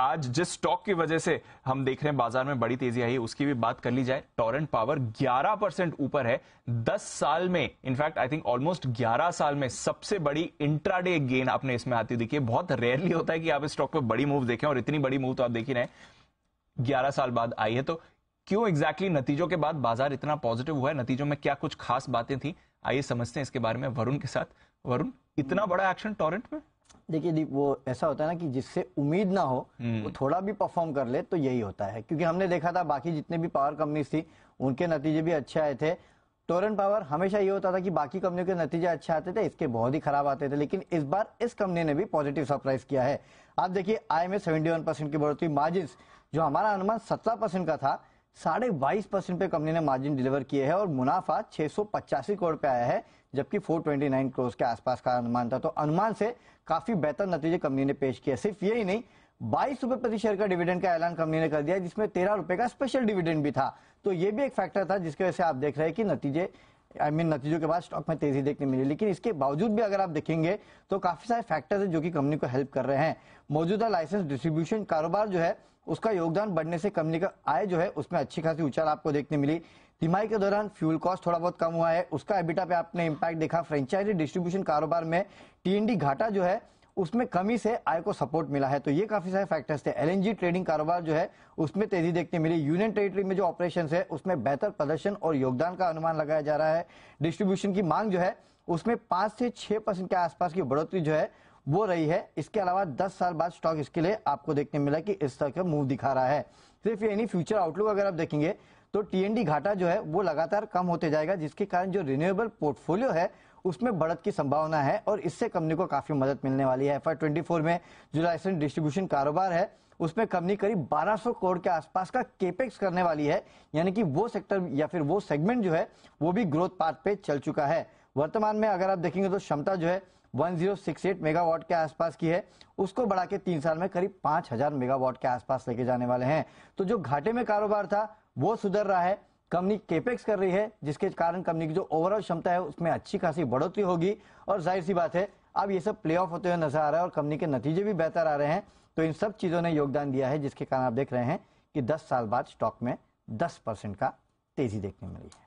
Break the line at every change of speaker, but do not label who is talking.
आज जिस स्टॉक की वजह से हम देख रहे हैं बाजार में बड़ी तेजी आई उसकी भी बात कर ली जाए टॉरेंट पावर 11 परसेंट ऊपर है 10 साल में इनफैक्ट आई थिंक ऑलमोस्ट 11 साल में सबसे बड़ी इंट्राडे गेन आपने इसमें आती दिखी बहुत रेयरली होता है कि आप इस स्टॉक पर बड़ी मूव देखें और इतनी बड़ी मूव तो आप देख ही रहे ग्यारह साल बाद आई है तो क्यों एग्जैक्टली exactly नतीजों के बाद बाजार इतना पॉजिटिव हुआ है नतीजों में क्या कुछ खास बातें थी आइए समझते हैं इसके बारे में वरुण के साथ वरुण इतना बड़ा एक्शन टॉरेंट में
देखिए दीप वो ऐसा होता है ना कि जिससे उम्मीद ना हो हम्म। वो थोड़ा भी परफॉर्म कर ले तो यही होता है क्योंकि हमने देखा था बाकी जितने भी पावर कंपनीज थी उनके नतीजे भी अच्छे आए थे टोरन पावर हमेशा ये होता था कि बाकी कंपनियों के नतीजे अच्छे आते थे इसके बहुत ही खराब आते थे लेकिन इस बार इस कंपनी ने भी पॉजिटिव सरप्राइज किया है आप देखिए आई में सेवेंटी वन परसेंट की बढ़ोतरी मार्जिन जो हमारा अनुमान सत्रह परसेंट का था साढ़े बाईस परसेंट पे कंपनी ने मार्जिन डिलीवर किए हैं और मुनाफा छह सौ पचासी करोड़ पे आया है जबकि 429 करोड़ के आसपास का अनुमान था तो अनुमान से काफी बेहतर नतीजे कंपनी ने पेश किया सिर्फ यही नहीं बाईस रुपए प्रति शेयर का डिविडेंड का ऐलान कंपनी ने कर दिया जिसमें तेरह रुपए का स्पेशल डिविडेंड भी था तो ये भी एक फैक्टर था जिसकी वजह से आप देख रहे हैं कि नतीजे आई I मीन mean, नतीजों के बाद स्टॉक में तेजी देखने मिली लेकिन इसके बावजूद भी अगर आप देखेंगे तो काफी सारे फैक्टर्स हैं जो कि कंपनी को हेल्प कर रहे हैं मौजूदा लाइसेंस डिस्ट्रीब्यूशन कारोबार जो है उसका योगदान बढ़ने से कंपनी का आय जो है उसमें अच्छी खासी उछाल आपको देखने मिली तिमाही के दौरान फ्यूल कॉस्ट थोड़ा बहुत कम हुआ है उसका एबिटा पे आपने इम्पैक्ट देखा फ्रेंचाइजी डिस्ट्रीब्यूशन कारोबार में टीएनडी घाटा जो है उसमें कमी से आय को सपोर्ट मिला है तो ये काफी सारे फैक्टर्स थे एलएनजी ट्रेडिंग कारोबार जो है उसमें तेजी देखने मिली यूनियन टेरिटरी में जो ऑपरेशन है उसमें बेहतर प्रदर्शन और योगदान का अनुमान लगाया जा रहा है डिस्ट्रीब्यूशन की मांग जो है उसमें पांच से छह परसेंट के आसपास की बढ़ोतरी जो है वो रही है इसके अलावा 10 साल बाद स्टॉक इसके लिए आपको देखने मिला कि इस तरह का मूव दिखा रहा है सिर्फ यानी फ्यूचर आउटलुक अगर आप देखेंगे तो टीएनडी घाटा जो है वो लगातार कम होते जाएगा जिसके कारण जो रिन्यूएबल पोर्टफोलियो है उसमें बढ़त की संभावना है और इससे कंपनी को काफी मदद मिलने वाली है एफ ट्वेंटी फोर में जो लाइसेंस डिस्ट्रीब्यूशन कारोबार है उसमें कंपनी करीब 1200 करोड़ के आसपास का केपेक्स करने वाली है यानी कि वो सेक्टर या फिर वो सेगमेंट जो है वो भी ग्रोथ पाथ पे चल चुका है वर्तमान में अगर आप देखेंगे तो क्षमता जो है 1068 मेगावाट के आसपास की है उसको बढ़ा के तीन साल में करीब 5000 मेगावाट के आसपास लेके जाने वाले हैं तो जो घाटे में कारोबार था वो सुधर रहा है कंपनी केपेक्स कर रही है जिसके कारण कंपनी की जो ओवरऑल क्षमता है उसमें अच्छी खासी बढ़ोतरी होगी और जाहिर सी बात है अब ये सब प्ले होते हुए नजर आ रहा है और कंपनी के नतीजे भी बेहतर आ रहे हैं तो इन सब चीजों ने योगदान दिया है जिसके कारण आप देख रहे हैं कि 10 साल बाद स्टॉक में 10 परसेंट का तेजी देखने मिली है